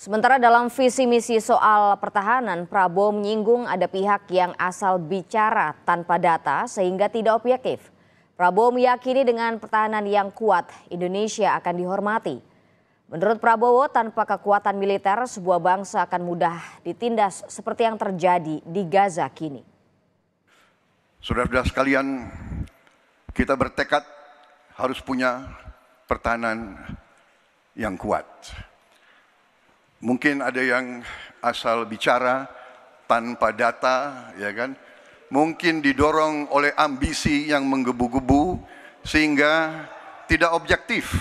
Sementara dalam visi misi soal pertahanan, Prabowo menyinggung ada pihak yang asal bicara tanpa data sehingga tidak objektif. Prabowo meyakini dengan pertahanan yang kuat, Indonesia akan dihormati. Menurut Prabowo, tanpa kekuatan militer, sebuah bangsa akan mudah ditindas seperti yang terjadi di Gaza kini. Saudara-saudara sekalian, kita bertekad harus punya pertahanan yang kuat Mungkin ada yang asal bicara tanpa data, ya kan? Mungkin didorong oleh ambisi yang menggebu-gebu sehingga tidak objektif.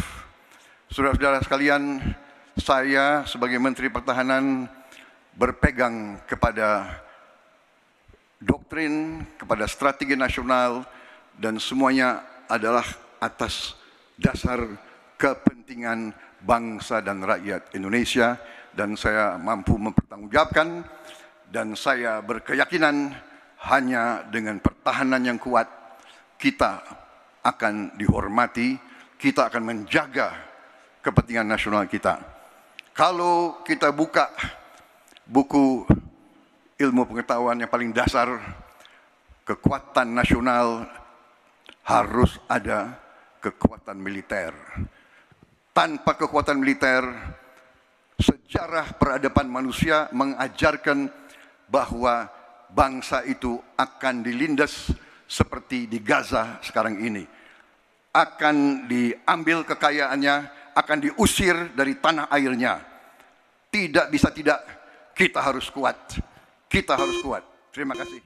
Saudara-saudara sekalian, saya sebagai Menteri Pertahanan berpegang kepada doktrin, kepada strategi nasional dan semuanya adalah atas dasar kepentingan bangsa dan rakyat Indonesia dan saya mampu mempertanggungjawabkan dan saya berkeyakinan hanya dengan pertahanan yang kuat kita akan dihormati, kita akan menjaga kepentingan nasional kita. Kalau kita buka buku ilmu pengetahuan yang paling dasar, kekuatan nasional harus ada kekuatan militer. Tanpa kekuatan militer, sejarah peradaban manusia mengajarkan bahwa bangsa itu akan dilindas seperti di Gaza sekarang ini. Akan diambil kekayaannya, akan diusir dari tanah airnya. Tidak bisa tidak, kita harus kuat. Kita harus kuat. Terima kasih.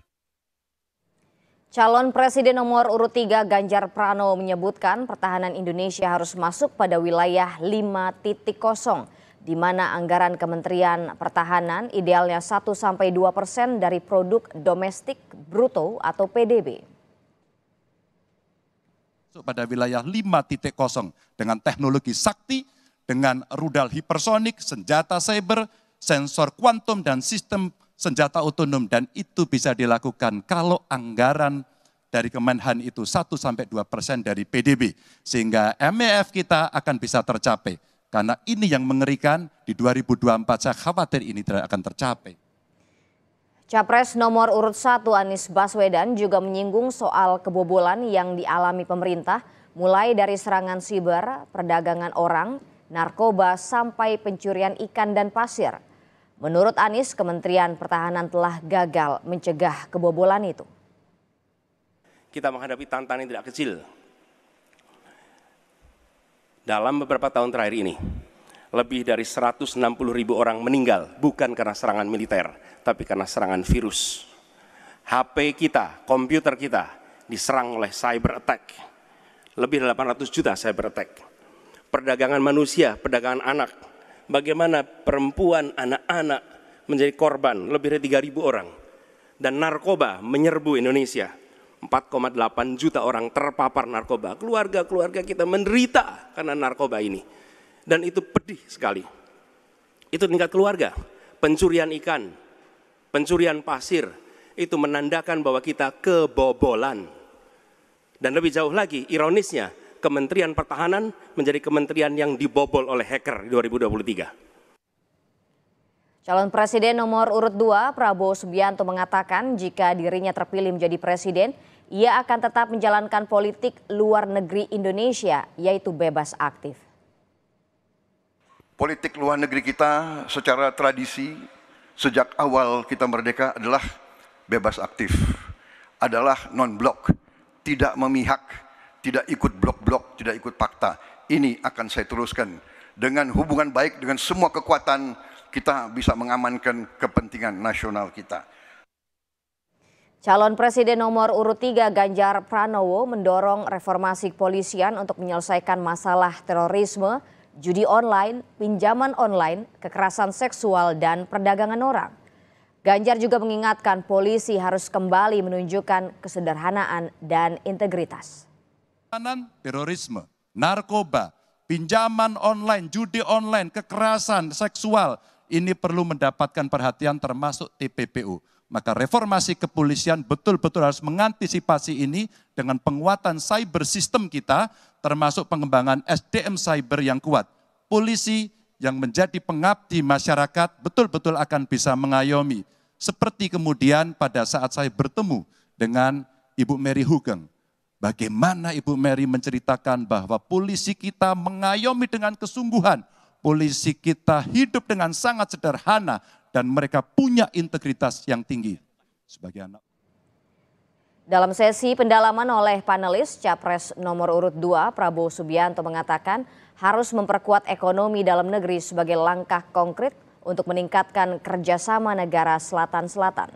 Calon Presiden nomor urut 3 Ganjar Pranowo menyebutkan pertahanan Indonesia harus masuk pada wilayah 5.0. titik kosong di mana anggaran Kementerian Pertahanan idealnya 1-2 persen dari produk domestik bruto atau PDB. Pada wilayah 5.0 dengan teknologi sakti, dengan rudal hipersonik, senjata cyber, sensor kuantum, dan sistem senjata otonom. Dan itu bisa dilakukan kalau anggaran dari Kemenhan itu 1-2 persen dari PDB. Sehingga MEF kita akan bisa tercapai. Karena ini yang mengerikan di 2024 saya khawatir ini tidak akan tercapai. Capres nomor urut 1 Anies Baswedan juga menyinggung soal kebobolan yang dialami pemerintah mulai dari serangan siber, perdagangan orang, narkoba sampai pencurian ikan dan pasir. Menurut Anies, Kementerian Pertahanan telah gagal mencegah kebobolan itu. Kita menghadapi tantangan yang tidak kecil, dalam beberapa tahun terakhir ini, lebih dari 160 ribu orang meninggal bukan karena serangan militer, tapi karena serangan virus. HP kita, komputer kita diserang oleh cyber attack. Lebih dari 800 juta cyber attack. Perdagangan manusia, perdagangan anak. Bagaimana perempuan, anak-anak menjadi korban lebih dari 3000 orang. Dan narkoba menyerbu Indonesia 4,8 juta orang terpapar narkoba. Keluarga-keluarga kita menderita karena narkoba ini. Dan itu pedih sekali. Itu tingkat keluarga. Pencurian ikan, pencurian pasir, itu menandakan bahwa kita kebobolan. Dan lebih jauh lagi, ironisnya, Kementerian Pertahanan menjadi kementerian yang dibobol oleh hacker di 2023. Calon Presiden nomor urut 2 Prabowo Subianto mengatakan jika dirinya terpilih menjadi presiden, ia akan tetap menjalankan politik luar negeri Indonesia, yaitu bebas aktif. Politik luar negeri kita secara tradisi sejak awal kita merdeka adalah bebas aktif, adalah non-blok, tidak memihak, tidak ikut blok-blok, tidak ikut fakta. Ini akan saya teruskan. Dengan hubungan baik dengan semua kekuatan, kita bisa mengamankan kepentingan nasional kita. Calon Presiden nomor urut 3 Ganjar Pranowo mendorong reformasi kepolisian untuk menyelesaikan masalah terorisme, judi online, pinjaman online, kekerasan seksual, dan perdagangan orang. Ganjar juga mengingatkan polisi harus kembali menunjukkan kesederhanaan dan integritas. Terorisme, narkoba, pinjaman online, judi online, kekerasan seksual, ini perlu mendapatkan perhatian termasuk TPPU maka reformasi kepolisian betul-betul harus mengantisipasi ini dengan penguatan cyber system kita, termasuk pengembangan SDM cyber yang kuat. Polisi yang menjadi pengabdi masyarakat betul-betul akan bisa mengayomi. Seperti kemudian pada saat saya bertemu dengan Ibu Mary Hugeng. Bagaimana Ibu Mary menceritakan bahwa polisi kita mengayomi dengan kesungguhan, polisi kita hidup dengan sangat sederhana dan mereka punya integritas yang tinggi sebagai anak. Dalam sesi pendalaman oleh panelis, Capres nomor urut 2 Prabowo Subianto mengatakan harus memperkuat ekonomi dalam negeri sebagai langkah konkret untuk meningkatkan kerjasama negara selatan-selatan.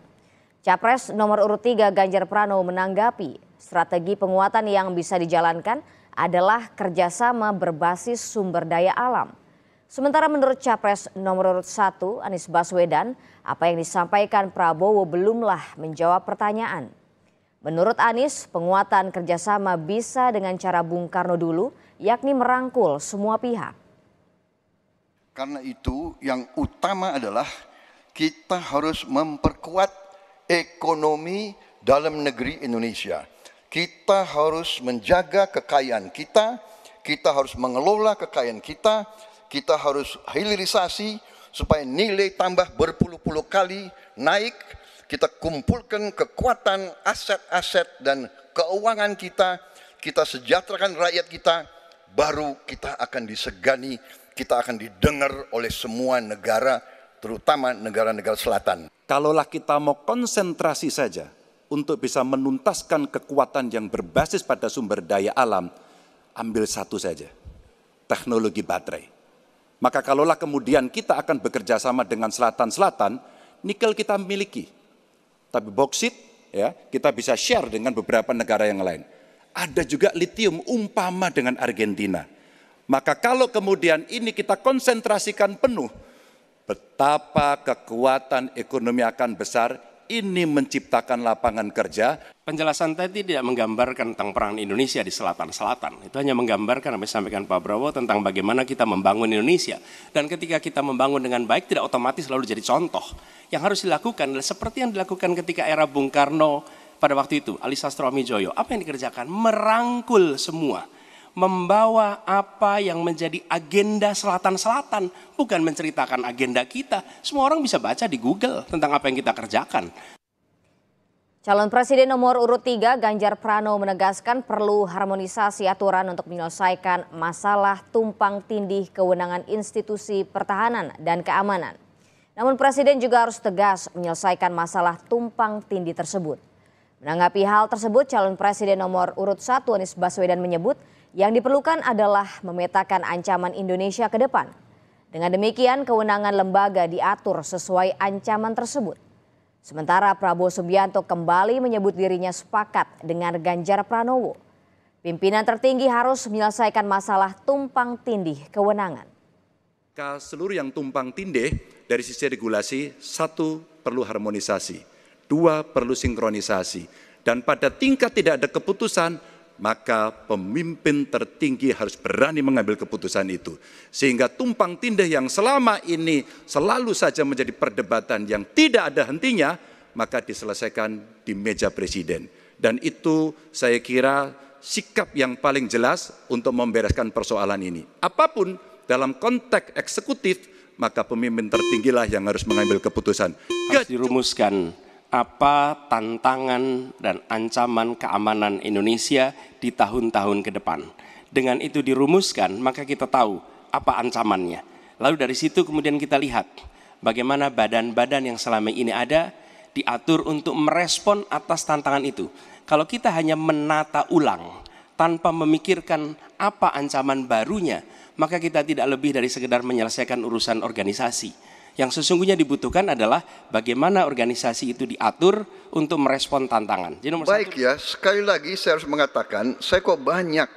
Capres nomor urut 3 Ganjar Pranowo menanggapi strategi penguatan yang bisa dijalankan adalah kerjasama berbasis sumber daya alam. Sementara menurut Capres nomor urut 1 Anies Baswedan, apa yang disampaikan Prabowo belumlah menjawab pertanyaan. Menurut Anies, penguatan kerjasama bisa dengan cara Bung Karno dulu, yakni merangkul semua pihak. Karena itu yang utama adalah kita harus memperkuat ekonomi dalam negeri Indonesia. Kita harus menjaga kekayaan kita, kita harus mengelola kekayaan kita, kita harus hilirisasi supaya nilai tambah berpuluh-puluh kali naik. Kita kumpulkan kekuatan aset-aset dan keuangan kita, kita sejahterakan rakyat kita, baru kita akan disegani, kita akan didengar oleh semua negara, terutama negara-negara selatan. Kalaulah kita mau konsentrasi saja untuk bisa menuntaskan kekuatan yang berbasis pada sumber daya alam, ambil satu saja, teknologi baterai. Maka kalaulah kemudian kita akan bekerja sama dengan selatan-selatan, nikel kita miliki. Tapi boksit ya, kita bisa share dengan beberapa negara yang lain. Ada juga litium umpama dengan Argentina. Maka kalau kemudian ini kita konsentrasikan penuh, betapa kekuatan ekonomi akan besar ini menciptakan lapangan kerja. Penjelasan tadi tidak menggambarkan tentang peran Indonesia di selatan-selatan. Itu hanya menggambarkan apa yang disampaikan Pak Prabowo tentang bagaimana kita membangun Indonesia. Dan ketika kita membangun dengan baik tidak otomatis selalu jadi contoh. Yang harus dilakukan adalah seperti yang dilakukan ketika era Bung Karno pada waktu itu, Alisa Stromijoyo, Apa yang dikerjakan? Merangkul semua membawa apa yang menjadi agenda selatan-selatan, bukan menceritakan agenda kita. Semua orang bisa baca di Google tentang apa yang kita kerjakan. Calon Presiden nomor urut 3 Ganjar Pranowo menegaskan perlu harmonisasi aturan untuk menyelesaikan masalah tumpang tindih kewenangan institusi pertahanan dan keamanan. Namun Presiden juga harus tegas menyelesaikan masalah tumpang tindih tersebut. Menanggapi hal tersebut, calon Presiden nomor urut 1 Anies Baswedan menyebut yang diperlukan adalah memetakan ancaman Indonesia ke depan. Dengan demikian, kewenangan lembaga diatur sesuai ancaman tersebut. Sementara Prabowo Subianto kembali menyebut dirinya sepakat dengan Ganjar Pranowo. Pimpinan tertinggi harus menyelesaikan masalah tumpang tindih kewenangan. Seluruh yang tumpang tindih dari sisi regulasi, satu perlu harmonisasi, dua perlu sinkronisasi. Dan pada tingkat tidak ada keputusan, maka pemimpin tertinggi harus berani mengambil keputusan itu. Sehingga tumpang tindih yang selama ini selalu saja menjadi perdebatan yang tidak ada hentinya, maka diselesaikan di meja presiden. Dan itu saya kira sikap yang paling jelas untuk membereskan persoalan ini. Apapun dalam konteks eksekutif, maka pemimpin tertinggilah yang harus mengambil keputusan. Harus dirumuskan apa tantangan dan ancaman keamanan Indonesia di tahun-tahun ke depan. Dengan itu dirumuskan, maka kita tahu apa ancamannya. Lalu dari situ kemudian kita lihat bagaimana badan-badan yang selama ini ada diatur untuk merespon atas tantangan itu. Kalau kita hanya menata ulang tanpa memikirkan apa ancaman barunya, maka kita tidak lebih dari sekedar menyelesaikan urusan organisasi yang sesungguhnya dibutuhkan adalah bagaimana organisasi itu diatur untuk merespon tantangan. Jadi Baik satu, ya, sekali lagi saya harus mengatakan, saya kok banyak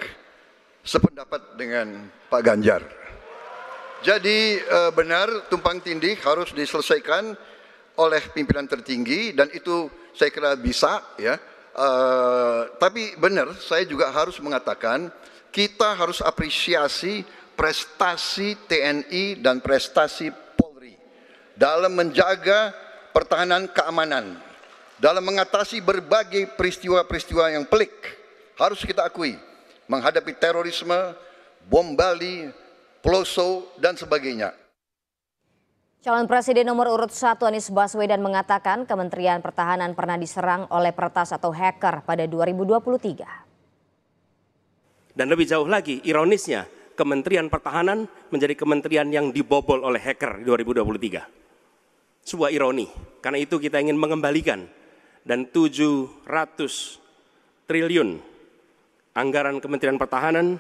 sependapat dengan Pak Ganjar. Jadi eh, benar tumpang tindih harus diselesaikan oleh pimpinan tertinggi dan itu saya kira bisa ya. Uh, tapi benar saya juga harus mengatakan kita harus apresiasi prestasi TNI dan prestasi dalam menjaga pertahanan keamanan, dalam mengatasi berbagai peristiwa-peristiwa yang pelik. Harus kita akui, menghadapi terorisme, bom Bali, Peloso, dan sebagainya. Calon Presiden nomor urut 1 Anies Baswedan mengatakan Kementerian Pertahanan pernah diserang oleh peretas atau hacker pada 2023. Dan lebih jauh lagi, ironisnya, Kementerian Pertahanan menjadi kementerian yang dibobol oleh hacker di 2023 sebuah ironi. Karena itu kita ingin mengembalikan dan 700 triliun anggaran Kementerian Pertahanan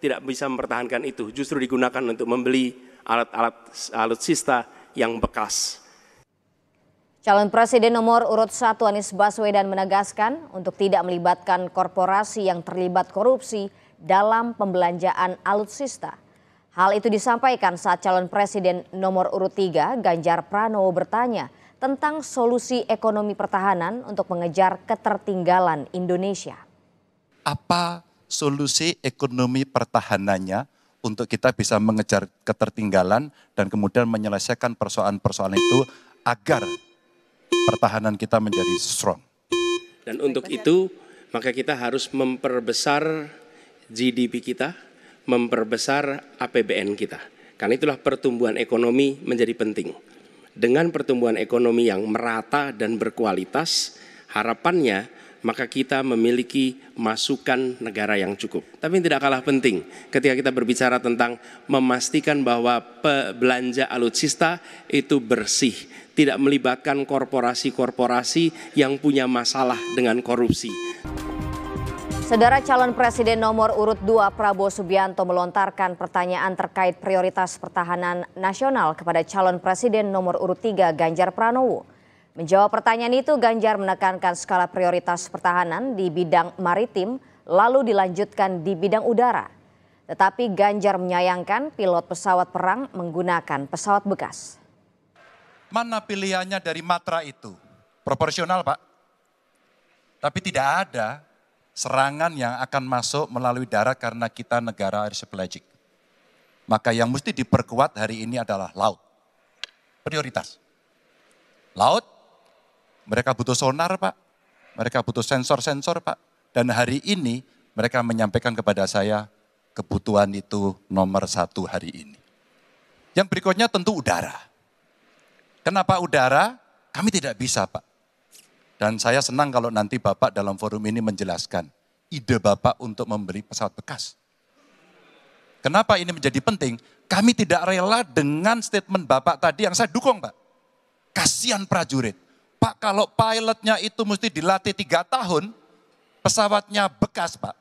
tidak bisa mempertahankan itu, justru digunakan untuk membeli alat-alat alutsista yang bekas. Calon Presiden nomor urut 1 Anies Baswedan menegaskan untuk tidak melibatkan korporasi yang terlibat korupsi dalam pembelanjaan alutsista. Hal itu disampaikan saat calon presiden nomor urut 3 Ganjar Pranowo bertanya tentang solusi ekonomi pertahanan untuk mengejar ketertinggalan Indonesia. Apa solusi ekonomi pertahanannya untuk kita bisa mengejar ketertinggalan dan kemudian menyelesaikan persoalan-persoalan itu agar pertahanan kita menjadi strong. Dan untuk itu maka kita harus memperbesar GDP kita, memperbesar APBN kita. Karena itulah pertumbuhan ekonomi menjadi penting. Dengan pertumbuhan ekonomi yang merata dan berkualitas, harapannya maka kita memiliki masukan negara yang cukup. Tapi tidak kalah penting ketika kita berbicara tentang memastikan bahwa belanja alutsista itu bersih, tidak melibatkan korporasi-korporasi yang punya masalah dengan korupsi. Saudara calon presiden nomor urut 2 Prabowo Subianto melontarkan pertanyaan terkait prioritas pertahanan nasional kepada calon presiden nomor urut 3 Ganjar Pranowo. Menjawab pertanyaan itu Ganjar menekankan skala prioritas pertahanan di bidang maritim lalu dilanjutkan di bidang udara. Tetapi Ganjar menyayangkan pilot pesawat perang menggunakan pesawat bekas. Mana pilihannya dari matra itu? Proporsional Pak. Tapi tidak ada serangan yang akan masuk melalui darat karena kita negara archipelagic. Maka yang mesti diperkuat hari ini adalah laut. Prioritas. Laut, mereka butuh sonar Pak, mereka butuh sensor-sensor Pak. Dan hari ini mereka menyampaikan kepada saya kebutuhan itu nomor satu hari ini. Yang berikutnya tentu udara. Kenapa udara? Kami tidak bisa Pak. Dan saya senang kalau nanti Bapak dalam forum ini menjelaskan ide Bapak untuk membeli pesawat bekas. Kenapa ini menjadi penting? Kami tidak rela dengan statement Bapak tadi yang saya dukung Pak. Kasihan prajurit. Pak kalau pilotnya itu mesti dilatih tiga tahun, pesawatnya bekas Pak.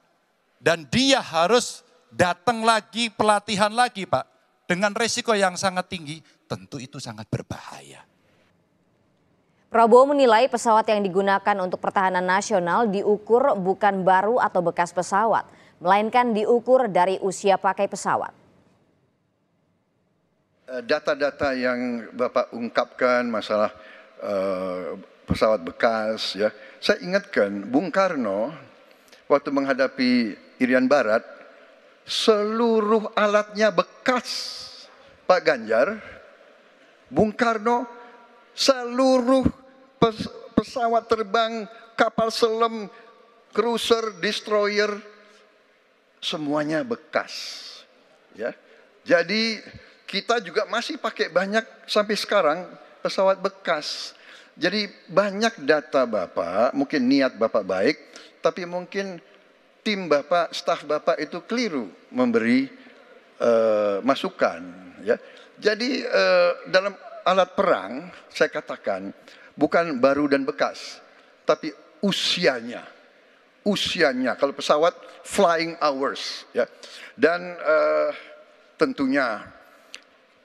Dan dia harus datang lagi pelatihan lagi Pak. Dengan resiko yang sangat tinggi, tentu itu sangat berbahaya. Prabowo menilai pesawat yang digunakan untuk pertahanan nasional diukur bukan baru atau bekas pesawat, melainkan diukur dari usia pakai pesawat. Eh, data-data yang Bapak ungkapkan masalah uh, pesawat bekas ya. Saya ingatkan Bung Karno waktu menghadapi Irian Barat seluruh alatnya bekas Pak Ganjar. Bung Karno seluruh pesawat terbang, kapal selam, cruiser, destroyer, semuanya bekas. Ya. Jadi kita juga masih pakai banyak sampai sekarang pesawat bekas. Jadi banyak data Bapak, mungkin niat Bapak baik, tapi mungkin tim Bapak, staf Bapak itu keliru memberi uh, masukan. Ya. Jadi uh, dalam alat perang, saya katakan Bukan baru dan bekas, tapi usianya. Usianya. Kalau pesawat flying hours ya. Dan uh, tentunya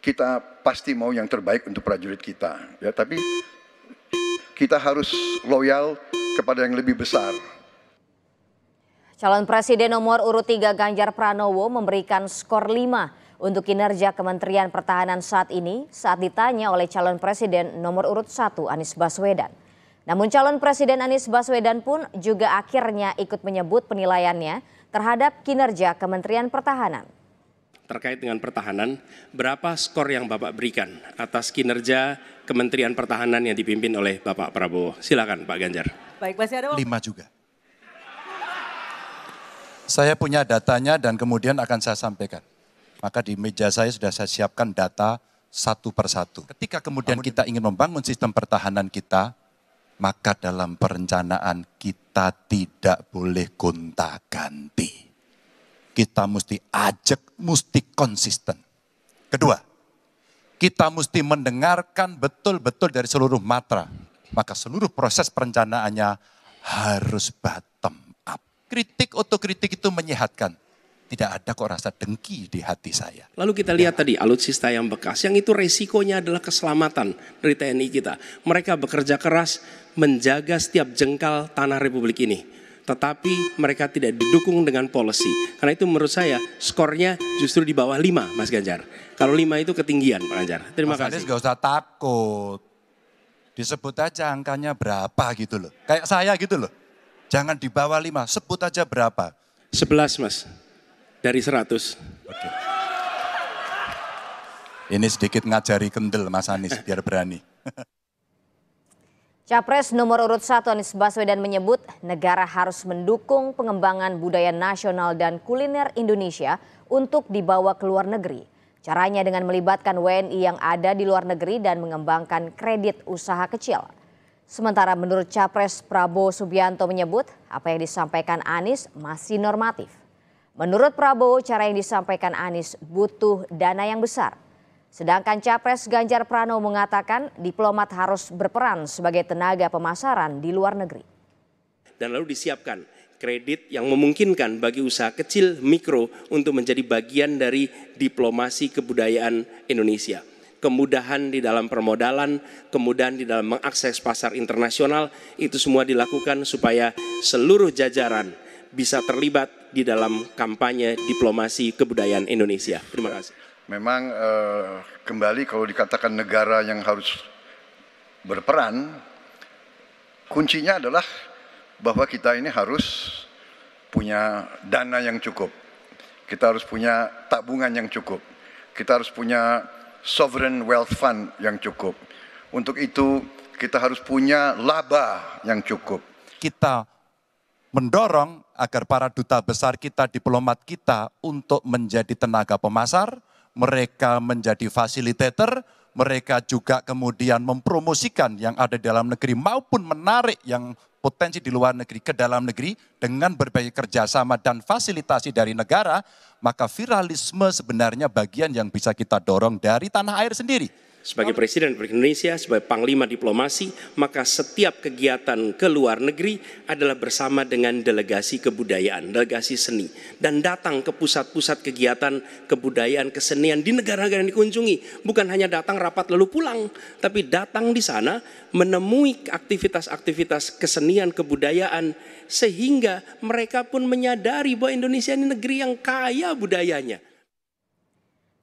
kita pasti mau yang terbaik untuk prajurit kita ya, tapi kita harus loyal kepada yang lebih besar. Calon Presiden nomor urut 3 Ganjar Pranowo memberikan skor 5 untuk kinerja Kementerian Pertahanan saat ini saat ditanya oleh calon presiden nomor urut 1 Anies Baswedan. Namun calon presiden Anies Baswedan pun juga akhirnya ikut menyebut penilaiannya terhadap kinerja Kementerian Pertahanan. Terkait dengan pertahanan, berapa skor yang Bapak berikan atas kinerja Kementerian Pertahanan yang dipimpin oleh Bapak Prabowo? Silakan Pak Ganjar. Baik, masih ada waktu. Lima juga. Saya punya datanya dan kemudian akan saya sampaikan. Maka di meja saya sudah saya siapkan data satu per satu. Ketika kemudian kita ingin membangun sistem pertahanan kita, maka dalam perencanaan kita tidak boleh gonta-ganti. Kita mesti ajak, mesti konsisten. Kedua, kita mesti mendengarkan betul-betul dari seluruh matra. Maka seluruh proses perencanaannya harus bottom up. Kritik otokritik itu menyehatkan tidak ada kok rasa dengki di hati saya. Lalu kita ya. lihat tadi alutsista yang bekas, yang itu resikonya adalah keselamatan dari TNI kita. Mereka bekerja keras menjaga setiap jengkal tanah Republik ini. Tetapi mereka tidak didukung dengan polisi. Karena itu menurut saya skornya justru di bawah 5 Mas Ganjar. Kalau 5 itu ketinggian Pak Ganjar. Terima Mas kasih. Mas gak usah takut. Disebut aja angkanya berapa gitu loh. Kayak saya gitu loh. Jangan di bawah 5, sebut aja berapa. 11 mas dari 100. Oke. Ini sedikit ngajari kendel Mas Anies biar berani. Capres nomor urut satu Anies Baswedan menyebut negara harus mendukung pengembangan budaya nasional dan kuliner Indonesia untuk dibawa ke luar negeri. Caranya dengan melibatkan WNI yang ada di luar negeri dan mengembangkan kredit usaha kecil. Sementara menurut Capres Prabowo Subianto menyebut apa yang disampaikan Anies masih normatif. Menurut Prabowo, cara yang disampaikan Anies butuh dana yang besar. Sedangkan Capres Ganjar Pranowo mengatakan diplomat harus berperan sebagai tenaga pemasaran di luar negeri. Dan lalu disiapkan kredit yang memungkinkan bagi usaha kecil mikro untuk menjadi bagian dari diplomasi kebudayaan Indonesia. Kemudahan di dalam permodalan, kemudahan di dalam mengakses pasar internasional, itu semua dilakukan supaya seluruh jajaran bisa terlibat di dalam kampanye diplomasi kebudayaan Indonesia. Terima kasih. Memang eh, kembali kalau dikatakan negara yang harus berperan, kuncinya adalah bahwa kita ini harus punya dana yang cukup. Kita harus punya tabungan yang cukup. Kita harus punya sovereign wealth fund yang cukup. Untuk itu kita harus punya laba yang cukup. Kita mendorong agar para duta besar kita, diplomat kita untuk menjadi tenaga pemasar, mereka menjadi fasilitator, mereka juga kemudian mempromosikan yang ada di dalam negeri maupun menarik yang potensi di luar negeri ke dalam negeri dengan berbagai kerjasama dan fasilitasi dari negara, maka viralisme sebenarnya bagian yang bisa kita dorong dari tanah air sendiri sebagai Presiden Republik Indonesia, sebagai Panglima Diplomasi, maka setiap kegiatan ke luar negeri adalah bersama dengan delegasi kebudayaan, delegasi seni, dan datang ke pusat-pusat kegiatan kebudayaan, kesenian di negara-negara yang dikunjungi. Bukan hanya datang rapat lalu pulang, tapi datang di sana menemui aktivitas-aktivitas kesenian, kebudayaan, sehingga mereka pun menyadari bahwa Indonesia ini negeri yang kaya budayanya.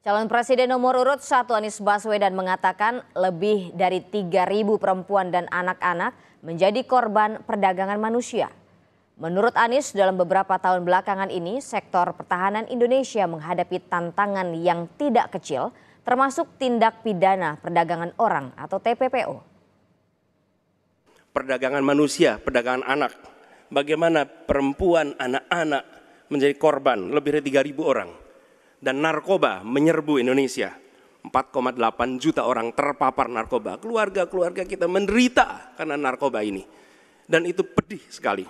Calon Presiden nomor urut satu Anies Baswedan mengatakan lebih dari 3.000 perempuan dan anak-anak menjadi korban perdagangan manusia. Menurut Anies, dalam beberapa tahun belakangan ini, sektor pertahanan Indonesia menghadapi tantangan yang tidak kecil, termasuk tindak pidana perdagangan orang atau TPPO. Perdagangan manusia, perdagangan anak, bagaimana perempuan, anak-anak menjadi korban lebih dari 3.000 orang dan narkoba menyerbu Indonesia. 4,8 juta orang terpapar narkoba. Keluarga-keluarga kita menderita karena narkoba ini. Dan itu pedih sekali.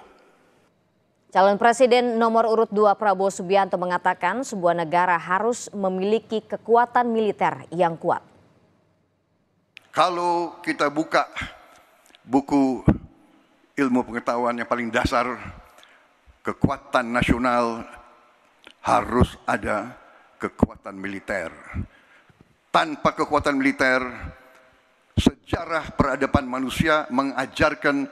Calon Presiden nomor urut 2 Prabowo Subianto mengatakan sebuah negara harus memiliki kekuatan militer yang kuat. Kalau kita buka buku ilmu pengetahuan yang paling dasar, kekuatan nasional harus ada kekuatan militer. Tanpa kekuatan militer, sejarah peradaban manusia mengajarkan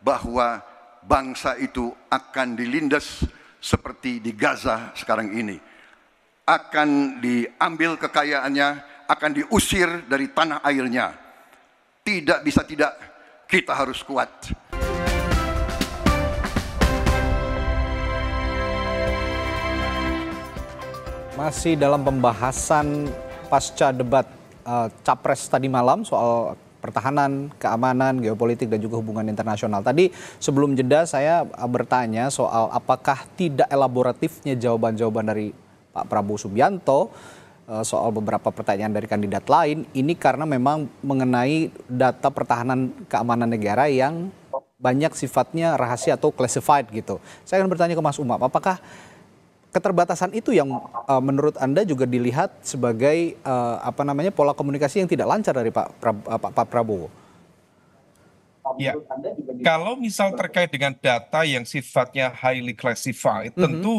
bahwa bangsa itu akan dilindas seperti di Gaza sekarang ini. Akan diambil kekayaannya, akan diusir dari tanah airnya. Tidak bisa tidak, kita harus kuat Masih dalam pembahasan pasca debat uh, capres tadi malam soal pertahanan, keamanan, geopolitik dan juga hubungan internasional. Tadi sebelum jeda saya eh, bertanya soal apakah tidak elaboratifnya jawaban-jawaban dari Pak Prabowo Subianto eh, soal beberapa pertanyaan dari kandidat lain ini karena memang mengenai data pertahanan keamanan negara yang banyak sifatnya rahasia atau classified gitu. Saya akan bertanya ke Mas Umam, apakah keterbatasan itu yang uh, menurut Anda juga dilihat sebagai uh, apa namanya pola komunikasi yang tidak lancar dari Pak Prab, uh, eh, Pak, Pak Prabowo. Ya. Kalau misal terkait dengan data yang sifatnya highly classified, mm -hmm. tentu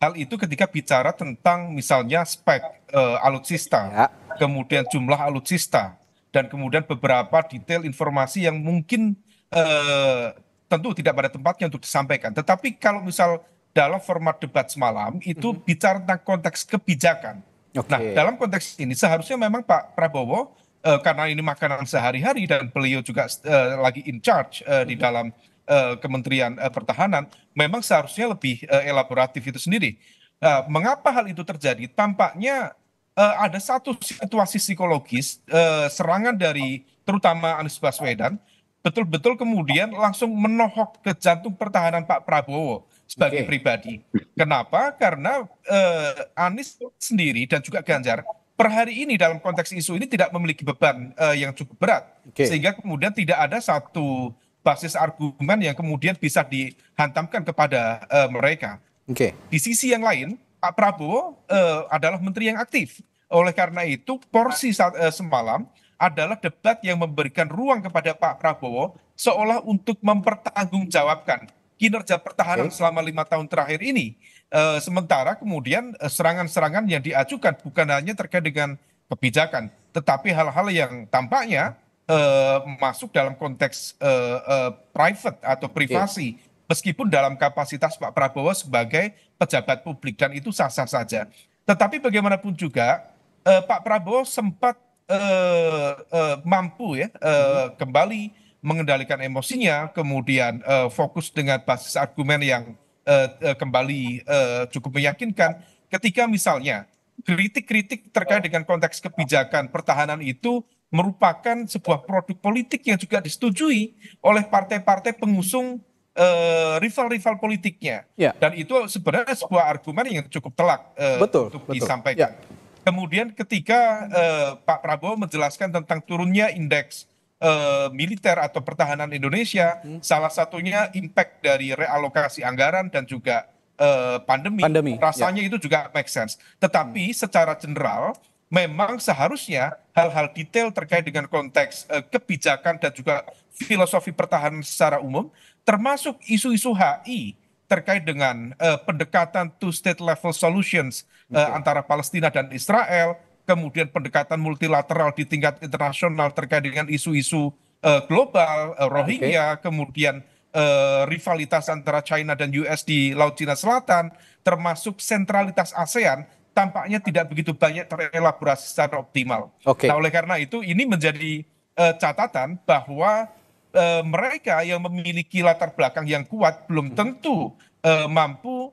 hal itu ketika bicara tentang misalnya spek uh, alutsista, ya. kemudian jumlah alutsista, dan kemudian beberapa detail informasi yang mungkin uh, tentu tidak pada tempatnya untuk disampaikan. Tetapi kalau misal dalam format debat semalam itu mm -hmm. bicara tentang konteks kebijakan. Okay. Nah, dalam konteks ini seharusnya memang Pak Prabowo uh, karena ini makanan sehari-hari dan beliau juga uh, lagi in charge uh, mm -hmm. di mhm. dalam uh, Kementerian uh, Pertahanan, memang seharusnya lebih uh, elaboratif itu sendiri. Uh, mengapa hal itu terjadi? Tampaknya uh, ada satu situasi psikologis uh, serangan dari terutama Anies Baswedan betul-betul kemudian langsung menohok ke jantung pertahanan Pak Prabowo sebagai pribadi. Kenapa? Karena eh, Anies sendiri dan juga Ganjar per hari ini dalam konteks isu ini tidak memiliki beban eh, yang cukup berat, sehingga kemudian tidak ada satu basis argumen yang kemudian bisa dihantamkan kepada eh, mereka. Di sisi yang lain, Pak Prabowo adalah menteri yang aktif. Oleh karena itu, porsi saat, semalam adalah debat yang memberikan ruang kepada Pak Prabowo seolah untuk mempertanggungjawabkan kinerja pertahanan okay. selama lima tahun terakhir ini. E, sementara kemudian eh, serangan-serangan yang diajukan bukan hanya terkait dengan kebijakan, tetapi hal-hal yang tampaknya e, masuk dalam konteks e, e, private atau privasi, okay. meskipun dalam kapasitas Pak Prabowo sebagai pejabat publik dan itu sah-sah saja. Tetapi bagaimanapun juga Pak Prabowo sempat mampu ya mm-hmm. kembali mengendalikan emosinya, kemudian uh, fokus dengan basis argumen yang uh, uh, kembali uh, cukup meyakinkan. Ketika misalnya kritik-kritik terkait dengan konteks kebijakan pertahanan itu merupakan sebuah produk politik yang juga disetujui oleh partai-partai pengusung rival-rival uh, politiknya. Ya. Dan itu sebenarnya sebuah argumen yang cukup telak uh, betul, untuk betul. disampaikan. Ya. Kemudian ketika uh, Pak Prabowo menjelaskan tentang turunnya indeks Eh, militer atau pertahanan Indonesia hmm. salah satunya impact dari realokasi anggaran dan juga eh, pandemi, pandemi ya. rasanya ya. itu juga make sense tetapi hmm. secara general memang seharusnya hal-hal detail terkait dengan konteks uh, kebijakan dan juga filosofi pertahanan secara umum termasuk isu-isu HI terkait dengan uh, pendekatan two state level solutions antara Palestina dan Israel kemudian pendekatan multilateral di tingkat internasional terkait dengan isu-isu eh, global eh, Rohingya, okay. kemudian eh, rivalitas antara China dan US di Laut Cina Selatan, termasuk sentralitas ASEAN tampaknya tidak begitu banyak terelaborasi secara optimal. Okay. Nah, oleh karena itu ini menjadi uh, catatan bahwa uh, mereka yang memiliki latar belakang yang kuat belum hmm. tentu uh, mampu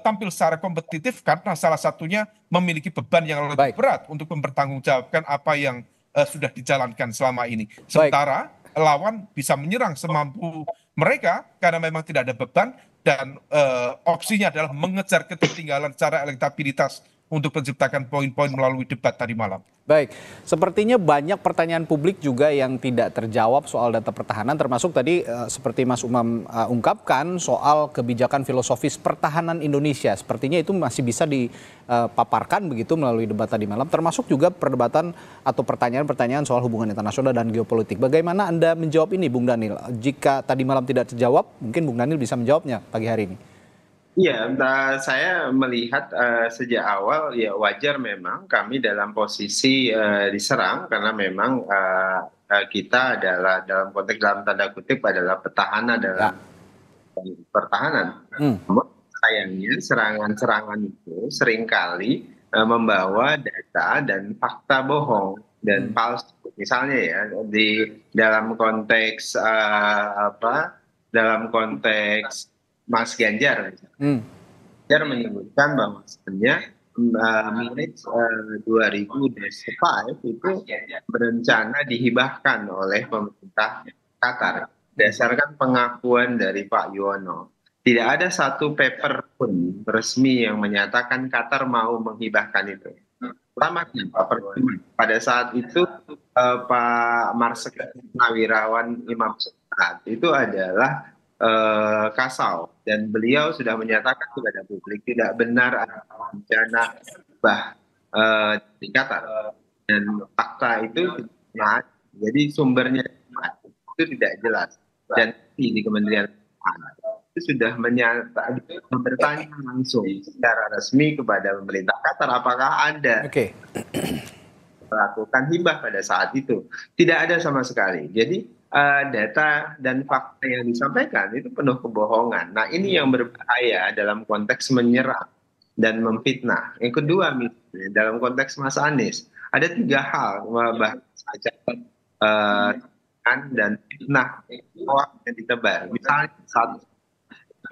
tampil secara kompetitif karena salah satunya memiliki beban yang lebih Baik. berat untuk mempertanggungjawabkan apa yang uh, sudah dijalankan selama ini. Sementara Baik. lawan bisa menyerang semampu mereka karena memang tidak ada beban dan uh, opsinya adalah mengejar ketertinggalan secara elektabilitas untuk menciptakan poin-poin melalui debat tadi malam. Baik, sepertinya banyak pertanyaan publik juga yang tidak terjawab soal data pertahanan, termasuk tadi eh, seperti Mas Umam eh, ungkapkan soal kebijakan filosofis pertahanan Indonesia. Sepertinya itu masih bisa dipaparkan begitu melalui debat tadi malam, termasuk juga perdebatan atau pertanyaan-pertanyaan soal hubungan internasional dan geopolitik. Bagaimana Anda menjawab ini, Bung Daniel? Jika tadi malam tidak terjawab, mungkin Bung Daniel bisa menjawabnya pagi hari ini. Iya, uh, saya melihat uh, sejak awal ya wajar memang kami dalam posisi uh, diserang karena memang uh, kita adalah dalam konteks dalam tanda kutip adalah petahana hmm, dalam ya. pertahanan. Hmm. sayangnya serangan-serangan itu seringkali uh, membawa data dan fakta bohong dan hmm. palsu. Misalnya ya di dalam konteks uh, apa? Dalam konteks Mas Ganjar. Hmm. Ganjar menyebutkan bahwa sebenarnya eh, murid uh, eh, 2005 itu berencana dihibahkan oleh pemerintah Qatar berdasarkan pengakuan dari Pak Yuwono. Tidak ada satu paper pun resmi yang menyatakan Qatar mau menghibahkan itu. Lama kenapa? Pada saat itu uh, Pak Marsek Nawirawan Imam Sekat itu adalah Eh, kasau dan beliau sudah menyatakan kepada publik tidak benar ada bencana bah uh, eh, Qatar dan fakta itu nah, jadi sumbernya itu tidak jelas dan di Kementerian itu sudah menyatakan bertanya langsung secara resmi kepada pemerintah Qatar apakah anda okay. melakukan hibah pada saat itu tidak ada sama sekali jadi Eh, data dan fakta yang disampaikan itu penuh kebohongan. Nah ini iya. yang berbahaya dalam konteks menyerang dan memfitnah. Yang kedua misalnya dalam konteks Mas Anies ada tiga hal bahas ajakan uh, eh, dan fitnah yang ditebar. Misalnya satu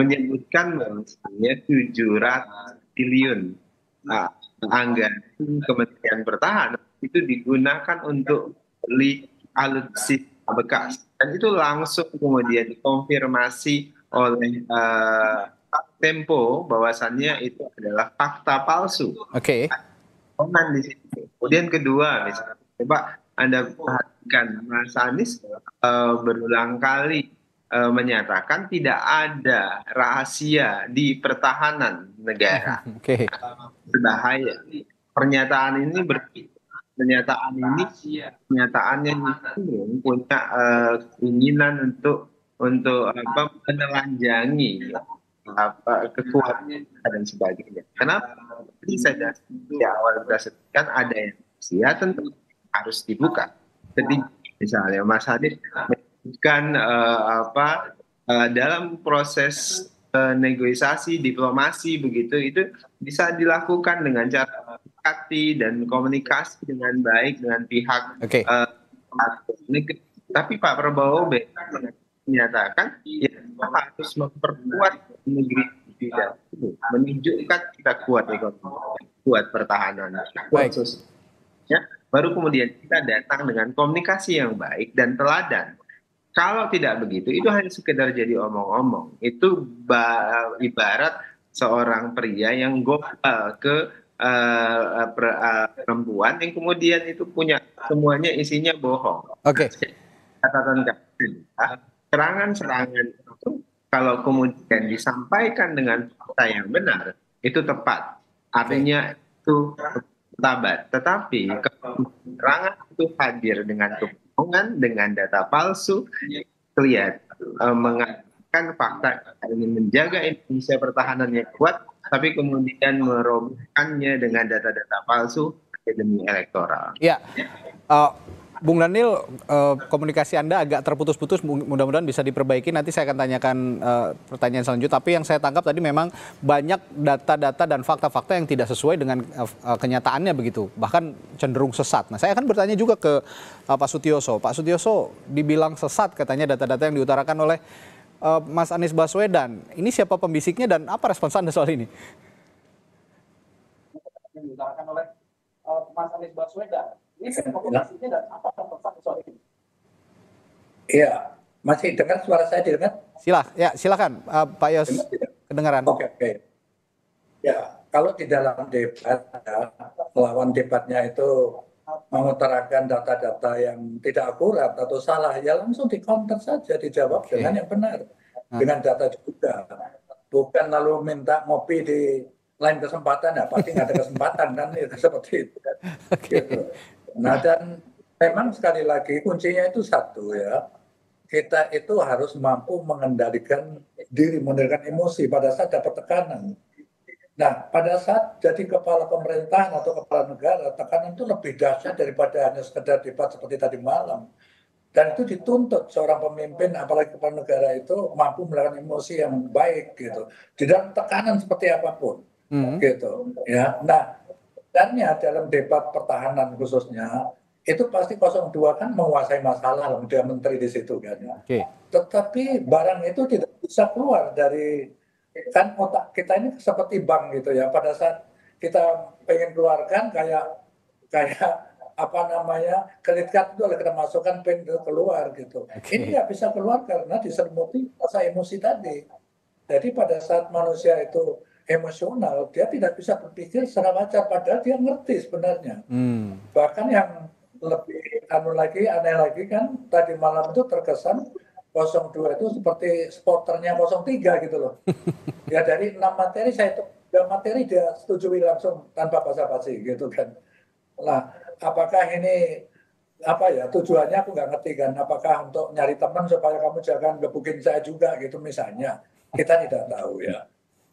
menyebutkan misalnya 700 triliun nah, anggaran Kementerian Pertahanan itu digunakan untuk beli alutsista bekas dan itu langsung kemudian dikonfirmasi oleh uh, Tempo bahwasannya itu adalah fakta palsu. Oke. Okay. di situ. Kemudian kedua, misalnya, coba anda perhatikan Mas Anies uh, berulang kali eh, menyatakan tidak ada rahasia di pertahanan negara. Oke. Okay. berbahaya. Pernyataan ini berpikir pernyataan ini pernyataannya iya. itu punya uh, keinginan untuk untuk apa menelanjangi apa kekuatan dan sebagainya. Kenapa? ini saya di awal sudah sebutkan ada yang sia tentu harus dibuka. Jadi misalnya Mas Hadir menyebutkan uh, apa uh, dalam proses uh, negosiasi diplomasi begitu itu bisa dilakukan dengan cara mendekati dan komunikasi dengan baik dengan pihak okay. uh, eh, tapi Pak Prabowo menyatakan ya, kita harus memperkuat negeri kita menunjukkan kita kuat ekonomi kuat pertahanan kuat sosial ya, baru kemudian kita datang dengan komunikasi yang baik dan teladan kalau tidak begitu itu hanya sekedar jadi omong-omong itu ibarat seorang pria yang gopal ke uh, per, uh, perempuan yang kemudian itu punya semuanya isinya bohong. Oke. Okay. Catatan ya. serangan-serangan itu kalau kemudian disampaikan dengan fakta yang benar itu tepat. Artinya itu tabat. Tetapi kalau serangan itu hadir dengan kebohongan, dengan data palsu, kelihatan uh, mengatakan fakta ingin menjaga Indonesia pertahanannya kuat tapi kemudian merobohkannya dengan data-data palsu demi elektoral. Ya. Uh, Bung Daniel, uh, komunikasi Anda agak terputus-putus, mudah-mudahan bisa diperbaiki. Nanti saya akan tanyakan uh, pertanyaan selanjutnya. Tapi yang saya tangkap tadi memang banyak data-data dan fakta-fakta yang tidak sesuai dengan uh, kenyataannya begitu. Bahkan cenderung sesat. Nah saya akan bertanya juga ke uh, Pak Sutioso. Pak Sutioso dibilang sesat katanya data-data yang diutarakan oleh uh, Mas Anies Baswedan. Ini siapa pembisiknya dan apa respons Anda soal ini? Diutarakan oleh eh, Mas Anies Baswedan. Ini siapa ya. pembisiknya dan apa respons soal ini? Iya, masih dengar suara saya dengar? Silah, ya silakan uh, Pak Yos kedengaran. Oke, okay, oke. Okay. Ya, kalau di dalam debat ya, lawan debatnya itu mengutarakan data-data yang tidak akurat atau salah, ya langsung di counter saja, dijawab okay. dengan yang benar, nah. dengan data juga. Bukan lalu minta ngopi di lain kesempatan, ya pasti nggak ada kesempatan kan, Ya, seperti itu. Okay. Gitu. Nah, nah dan memang sekali lagi kuncinya itu satu ya, kita itu harus mampu mengendalikan diri, mengendalikan emosi pada saat dapat tekanan. Nah, pada saat jadi kepala pemerintahan atau kepala negara, tekanan itu lebih dahsyat daripada hanya sekedar debat seperti tadi malam. Dan itu dituntut seorang pemimpin, apalagi kepala negara itu mampu melakukan emosi yang baik gitu. tidak tekanan seperti apapun, mm-hmm. gitu. Ya, nah, dannya dalam debat pertahanan khususnya itu pasti 02 kan menguasai masalah, dia menteri di situ kan. Ya. Okay. Tetapi barang itu tidak bisa keluar dari kan otak kita ini seperti bank gitu ya pada saat kita pengen keluarkan kayak kayak apa namanya kredit card itu oleh kita masukkan pengen keluar gitu okay. ini nggak bisa keluar karena diselimuti rasa emosi tadi jadi pada saat manusia itu emosional dia tidak bisa berpikir secara wajar padahal dia ngerti sebenarnya hmm. bahkan yang lebih anu lagi aneh lagi kan tadi malam itu terkesan 02 itu seperti sporternya 03 gitu loh. ya dari enam materi saya itu dua materi dia setujui langsung tanpa basa-basi gitu kan. Nah, apakah ini apa ya tujuannya aku nggak ngerti kan apakah untuk nyari teman supaya kamu jangan gebukin saya juga gitu misalnya kita tidak tahu ya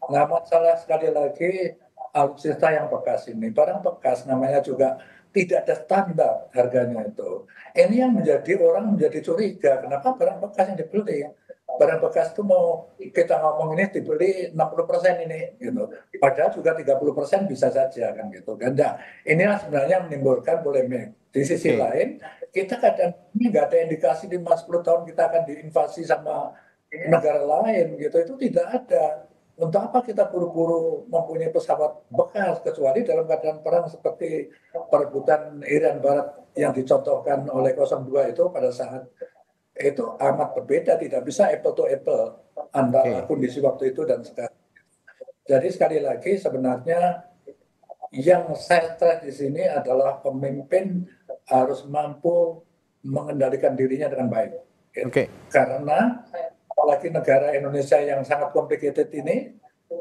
nah masalah sekali lagi alutsista yang bekas ini barang bekas namanya juga tidak ada standar harganya itu. Ini yang menjadi orang menjadi curiga. Kenapa barang bekas yang dibeli? Barang bekas itu mau kita ngomong ini dibeli 60% persen ini gitu. Padahal juga 30% persen bisa saja kan gitu. Ganda. Inilah sebenarnya menimbulkan polemik. Di sisi okay. lain, kita kadang ini nggak ada indikasi di sepuluh tahun kita akan diinvasi sama iya. negara lain gitu. Itu tidak ada untuk apa kita buru-buru mempunyai pesawat bekas kecuali dalam keadaan perang seperti perebutan Iran Barat yang dicontohkan oleh 02 itu pada saat itu amat berbeda tidak bisa apple to apple antara okay. kondisi waktu itu dan sekarang. Jadi sekali lagi sebenarnya yang saya stress di sini adalah pemimpin harus mampu mengendalikan dirinya dengan baik. Oke. Okay. Karena apalagi negara Indonesia yang sangat complicated ini,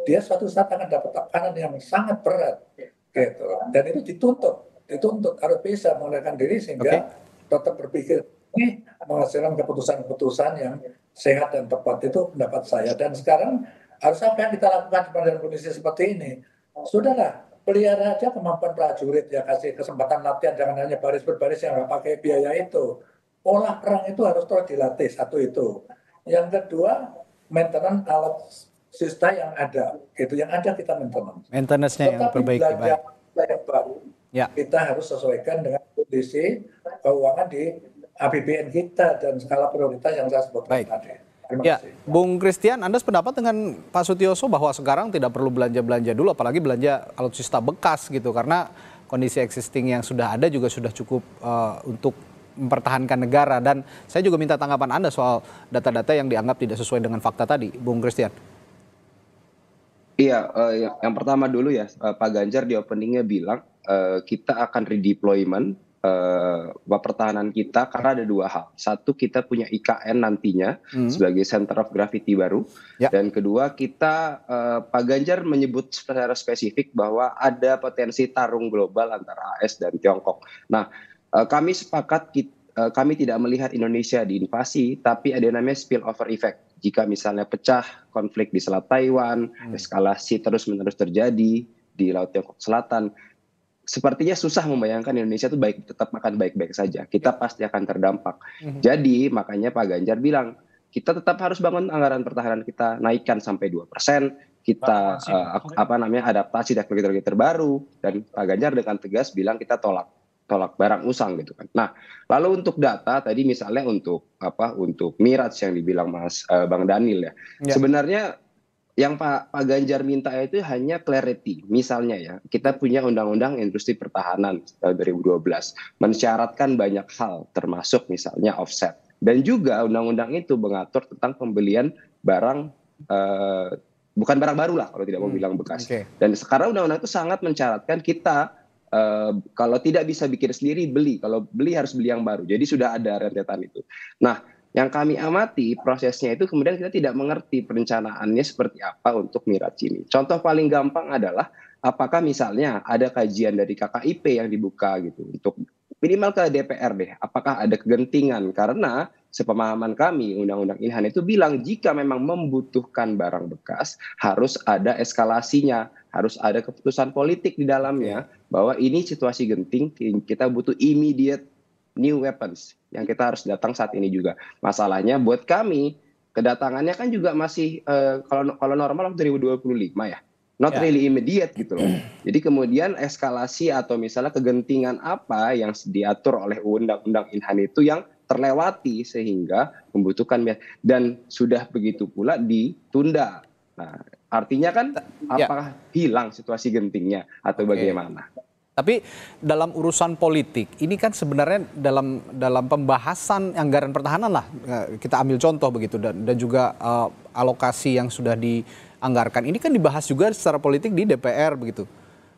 dia suatu saat akan dapat tekanan yang sangat berat, gitu. Dan itu dituntut, dituntut harus bisa mengendalikan diri sehingga okay. tetap berpikir ini menghasilkan keputusan-keputusan yang sehat dan tepat itu pendapat saya. Dan sekarang harus apa yang kita lakukan pada kondisi seperti ini? Sudahlah, pelihara aja kemampuan prajurit ya kasih kesempatan latihan jangan hanya baris baris yang nggak pakai biaya itu Olah perang itu harus terus dilatih satu itu yang kedua maintenance alat sista yang ada itu yang ada kita maintenance maintenance-nya yang perbaiki baik yang baru ya. kita harus sesuaikan dengan kondisi keuangan di APBN kita dan skala prioritas yang saya sebutkan baik. tadi ya, Bung Christian, Anda sependapat dengan Pak Sutioso bahwa sekarang tidak perlu belanja-belanja dulu, apalagi belanja alutsista bekas gitu, karena kondisi existing yang sudah ada juga sudah cukup uh, untuk mempertahankan negara dan saya juga minta tanggapan Anda soal data-data yang dianggap tidak sesuai dengan fakta tadi, Bung Christian. Iya, uh, yang, pertama dulu ya eh, Pak Ganjar di openingnya bilang uh, kita akan redeployment uh, pertahanan kita karena ada dua hal. Satu kita punya IKN nantinya hmm. sebagai center of gravity baru ya. dan kedua kita uh, Pak Ganjar menyebut secara spesifik bahwa ada potensi tarung global antara AS dan Tiongkok. Nah, Eh, kami sepakat eh, kami tidak melihat Indonesia diinvasi, tapi ada yang namanya spillover effect. Jika misalnya pecah konflik di Selat Taiwan, hmm. eskalasi terus-menerus terjadi di Laut Tiongkok Selatan, sepertinya susah membayangkan Indonesia itu baik tetap akan baik-baik saja. Kita ya. pasti akan terdampak. Hmm. Jadi makanya Pak Ganjar bilang kita tetap harus bangun anggaran pertahanan kita naikkan sampai 2%, kita uh, apa namanya adaptasi teknologi-teknologi terbaru dan Pak Ganjar dengan tegas bilang kita tolak tolak barang usang gitu kan. Nah, lalu untuk data tadi misalnya untuk apa untuk miras yang dibilang Mas uh, Bang Daniel ya. ya. Sebenarnya yang Pak, Pak Ganjar minta itu hanya clarity. Misalnya ya, kita punya undang-undang industri pertahanan tahun eh, 2012 mensyaratkan banyak hal termasuk misalnya offset. Dan juga undang-undang itu mengatur tentang pembelian barang uh, bukan barang baru lah kalau tidak mau hmm. bilang bekas. Okay. Dan sekarang undang-undang itu sangat mencaratkan kita Uh, kalau tidak bisa bikin sendiri beli, kalau beli harus beli yang baru. Jadi sudah ada rentetan itu. Nah, yang kami amati prosesnya itu kemudian kita tidak mengerti perencanaannya seperti apa untuk Miraj ini. Contoh paling gampang adalah apakah misalnya ada kajian dari KKIP yang dibuka gitu untuk minimal ke DPR deh, apakah ada kegentingan karena sepemahaman kami undang-undang Inhan itu bilang jika memang membutuhkan barang bekas harus ada eskalasinya, harus ada keputusan politik di dalamnya iya. bahwa ini situasi genting kita butuh immediate new weapons yang kita harus datang saat ini juga. Masalahnya buat kami kedatangannya kan juga masih uh, kalau kalau normal 2025 ya not yeah. really immediate gitu loh. Jadi kemudian eskalasi atau misalnya kegentingan apa yang diatur oleh undang-undang Inhan itu yang terlewati sehingga membutuhkan biaya dan sudah begitu pula ditunda. Nah, artinya kan ya. apakah hilang situasi gentingnya atau okay. bagaimana? Tapi dalam urusan politik ini kan sebenarnya dalam dalam pembahasan anggaran pertahanan lah eh, kita ambil contoh begitu dan dan juga uh, alokasi yang sudah dianggarkan ini kan dibahas juga secara politik di DPR begitu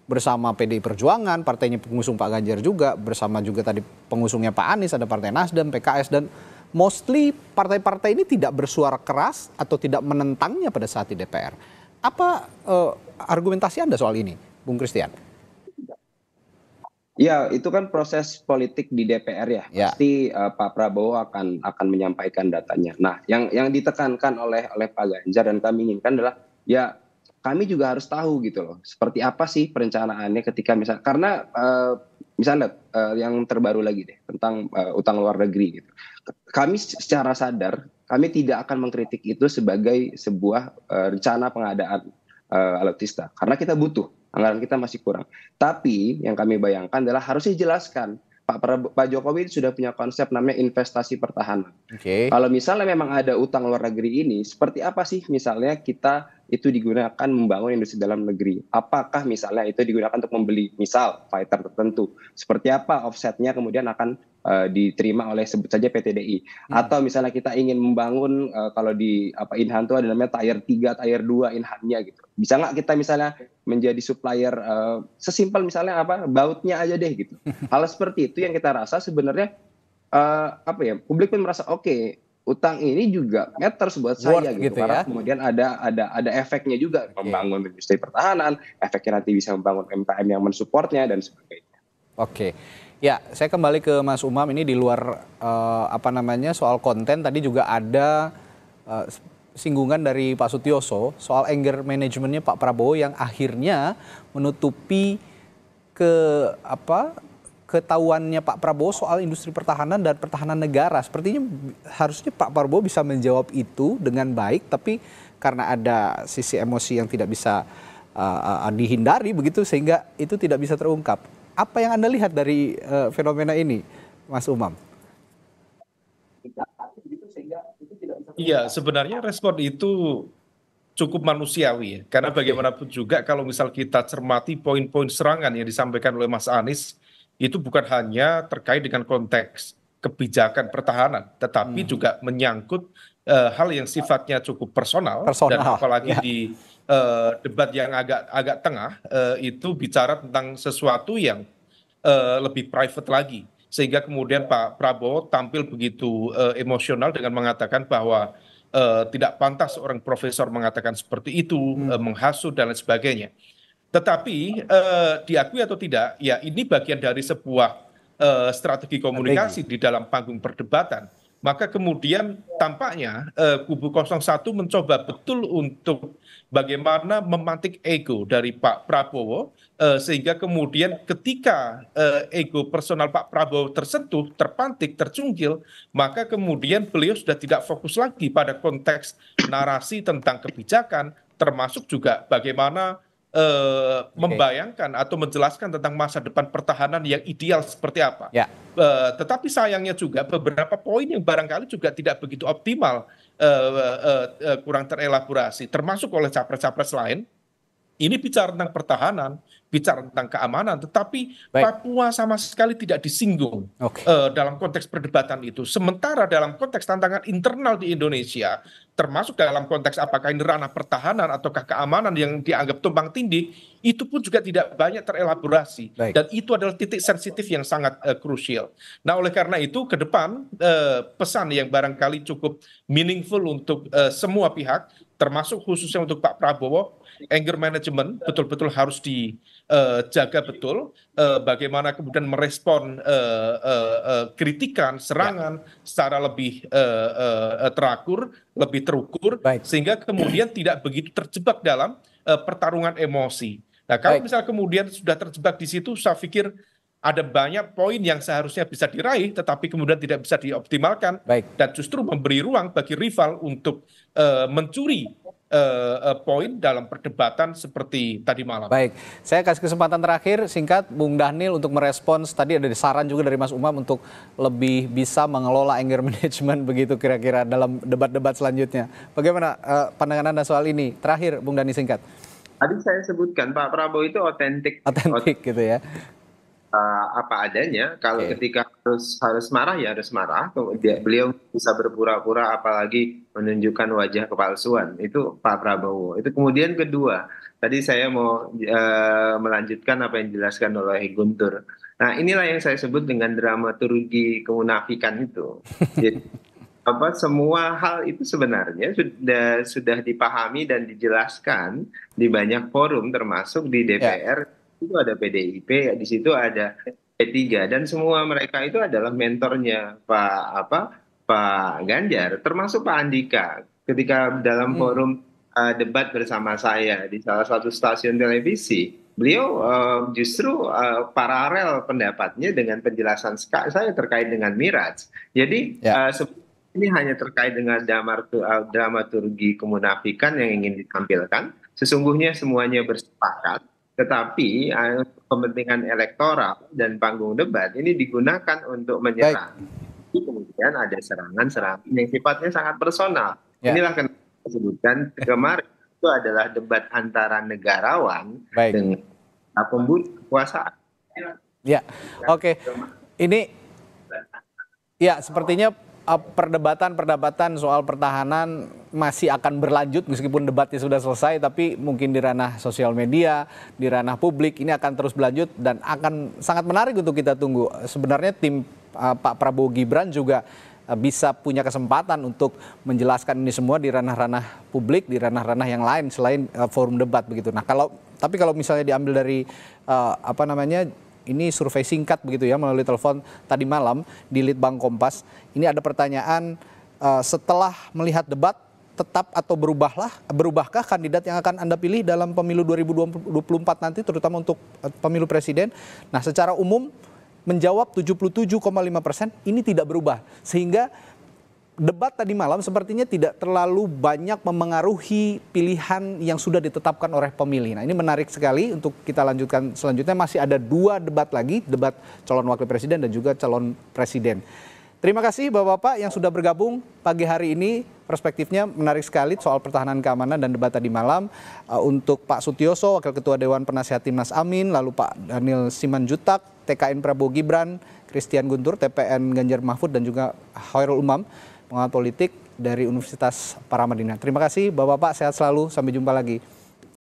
bersama PDI Perjuangan, partainya pengusung Pak Ganjar juga, bersama juga tadi pengusungnya Pak Anies, ada partai Nasdem, PKS, dan mostly partai-partai ini tidak bersuara keras atau tidak menentangnya pada saat di DPR. Apa uh, argumentasi Anda soal ini, Bung Christian? Ya, itu kan proses politik di DPR ya. ya. Pasti uh, Pak Prabowo akan akan menyampaikan datanya. Nah, yang yang ditekankan oleh oleh Pak Ganjar dan kami inginkan adalah ya kami juga harus tahu gitu loh seperti apa sih perencanaannya ketika misal karena uh, eh, misalnya uh, eh, yang terbaru lagi deh tentang uh, utang luar negeri gitu kami secara sadar kami tidak akan mengkritik itu sebagai sebuah uh, rencana pengadaan uh, alutsista karena kita butuh anggaran kita masih kurang tapi yang kami bayangkan adalah harus dijelaskan Pak Pak Jokowi sudah punya konsep namanya investasi pertahanan. Okay. Kalau misalnya memang ada utang luar negeri ini, seperti apa sih misalnya kita itu digunakan membangun industri dalam negeri? Apakah misalnya itu digunakan untuk membeli misal fighter tertentu? Seperti apa offsetnya kemudian akan uh, diterima oleh sebut saja PTDI? Hmm. Atau misalnya kita ingin membangun uh, kalau di apa Inhan itu ada namanya tier 3, tier 2 Inhannya gitu. Bisa nggak kita misalnya menjadi supplier uh, sesimpel misalnya apa bautnya aja deh gitu. Hal seperti itu yang kita rasa sebenarnya uh, apa ya publik pun merasa oke okay, utang ini juga matters buat Worth saya gitu, gitu karena ya. kemudian ada ada ada efeknya juga okay. membangun industri pertahanan, efeknya nanti bisa membangun MKM yang mensupportnya dan sebagainya. Oke. Okay. Ya, saya kembali ke Mas Umam ini di luar uh, apa namanya soal konten tadi juga ada uh, singgungan dari Pak Sutioso soal anger manajemennya Pak Prabowo yang akhirnya menutupi ke apa ketahuannya Pak Prabowo soal industri pertahanan dan pertahanan negara. Sepertinya harusnya Pak Prabowo bisa menjawab itu dengan baik, tapi karena ada sisi emosi yang tidak bisa uh, uh, dihindari begitu sehingga itu tidak bisa terungkap. Apa yang Anda lihat dari uh, fenomena ini, Mas Umam? Tidak iya sebenarnya respon itu cukup manusiawi ya karena bagaimanapun juga kalau misal kita cermati poin poin serangan yang disampaikan oleh mas anies itu bukan hanya terkait dengan konteks kebijakan pertahanan, tetapi hmm. juga menyangkut uh, hal yang sifatnya cukup personal, personal. dan apalagi yeah. di uh, debat yang agak agak tengah uh, itu bicara tentang sesuatu yang uh, lebih private lagi sehingga kemudian pak prabowo tampil begitu eh, emosional dengan mengatakan bahwa eh, tidak pantas seorang profesor mengatakan seperti itu hmm. eh, menghasut dan lain sebagainya tetapi diakui atau tidak ya ini bagian dari sebuah strategi komunikasi di dalam panggung perdebatan maka kemudian tampaknya eh, kubu 01 mencoba betul untuk bagaimana memantik ego dari Pak Prabowo eh, sehingga kemudian ketika eh, ego personal Pak Prabowo tersentuh, terpantik, tercungkil, maka kemudian beliau sudah tidak fokus lagi pada konteks narasi tentang kebijakan termasuk juga bagaimana Eh, membayangkan atau menjelaskan tentang masa depan pertahanan yang ideal seperti apa. Yeah. Ya. Uh, tetapi sayangnya juga beberapa poin yang barangkali juga tidak begitu optimal uh, uh, uh, kurang terelaborasi, termasuk oleh capres-capres lain ini bicara tentang pertahanan, bicara tentang keamanan, tetapi Baik. Papua sama sekali tidak disinggung okay. uh, eh, dalam konteks perdebatan itu. Sementara dalam konteks tantangan internal di Indonesia, termasuk dalam konteks apakah ini ranah pertahanan ataukah keamanan yang dianggap tumpang tindih, itu pun juga tidak banyak terelaborasi. Baik. Dan itu adalah titik sensitif yang sangat uh, krusial. Nah, oleh karena itu ke depan uh, pesan yang barangkali cukup meaningful untuk uh, semua pihak, termasuk khususnya untuk Pak Prabowo anger management betul-betul harus dijaga eh, betul eh, bagaimana kemudian merespon eh, kritikan serangan secara lebih terakur lebih terukur sehingga kemudian tidak begitu terjebak dalam pertarungan emosi nah kalau misal kemudian sudah terjebak di situ saya pikir ada banyak poin yang seharusnya bisa diraih tetapi kemudian tidak bisa dioptimalkan Baik. dan justru memberi ruang bagi rival untuk uh, mencuri uh, poin dalam perdebatan seperti tadi malam. Baik, saya kasih kesempatan terakhir singkat Bung Dhanil untuk merespons tadi ada saran juga dari Mas Umam untuk lebih bisa mengelola anger management begitu kira-kira dalam debat-debat selanjutnya. Bagaimana uh, pandangan Anda soal ini? Terakhir Bung Dhani singkat. Tadi saya sebutkan Pak Prabowo itu otentik. Otentik gitu ya uh, apa adanya. Kalau okay. ketika harus harus marah ya harus marah. Kemudian beliau bisa berpura-pura apalagi menunjukkan wajah kepalsuan. Itu Pak Prabowo. Itu kemudian kedua. Tadi saya mau uh, melanjutkan apa yang dijelaskan oleh Guntur. Nah, inilah yang saya sebut dengan drama dramaturgi kemunafikan itu. Jadi apa semua hal itu sebenarnya sudah sudah dipahami dan dijelaskan di banyak forum termasuk di ya. DPR yeah itu ada PDIP, di situ ada P3 dan semua mereka itu adalah mentornya Pak apa Pak Ganjar, termasuk Pak Andika ketika dalam hmm. forum uh, debat bersama saya di salah satu stasiun televisi, beliau uh, justru uh, paralel pendapatnya dengan penjelasan saya terkait dengan Miraj. Jadi ya. uh, ini hanya terkait dengan dramaturgi kemunafikan yang ingin ditampilkan. Sesungguhnya semuanya bersepakat tetapi eh, kepentingan elektoral dan panggung debat ini digunakan untuk menyerang kemudian ada serangan-serangan yang sifatnya sangat personal ya. inilah kenapa disebutkan kemarin itu adalah debat antara negarawan Baik. dengan pembuat kekuasaan ya oke okay. ini ya sepertinya Eh, perdebatan-perdebatan soal pertahanan masih akan berlanjut meskipun debatnya sudah selesai tapi mungkin di ranah sosial media, di ranah publik ini akan terus berlanjut dan akan sangat menarik untuk kita tunggu. Sebenarnya tim uh, Pak Prabowo Gibran juga eh, bisa punya kesempatan untuk menjelaskan ini semua di ranah-ranah publik, di ranah-ranah yang lain selain uh, forum debat begitu. Nah, kalau tapi kalau misalnya diambil dari uh, apa namanya ini survei singkat begitu ya melalui telepon tadi malam di Litbang Kompas. Ini ada pertanyaan uh, setelah melihat debat tetap atau berubahlah berubahkah kandidat yang akan Anda pilih dalam pemilu 2024 nanti terutama untuk eh, pemilu presiden. Nah, secara umum menjawab 77,5 persen ini tidak berubah sehingga debat tadi malam sepertinya tidak terlalu banyak memengaruhi pilihan yang sudah ditetapkan oleh pemilih. Nah ini menarik sekali untuk kita lanjutkan selanjutnya masih ada dua debat lagi, debat calon wakil presiden dan juga calon presiden. Terima kasih Bapak-Bapak yang sudah bergabung pagi hari ini. Perspektifnya menarik sekali soal pertahanan keamanan dan debat tadi malam. Uh, untuk Pak Sutioso, Wakil Ketua Dewan Penasihat Timnas Amin, lalu Pak Daniel Simanjutak, TKN Prabowo Gibran, Christian Guntur, TPN Ganjar Mahfud, dan juga Hoirul Umam pengamat politik dari Universitas Paramadina. Terima kasih Bapak-Bapak, sehat selalu. Sampai jumpa lagi.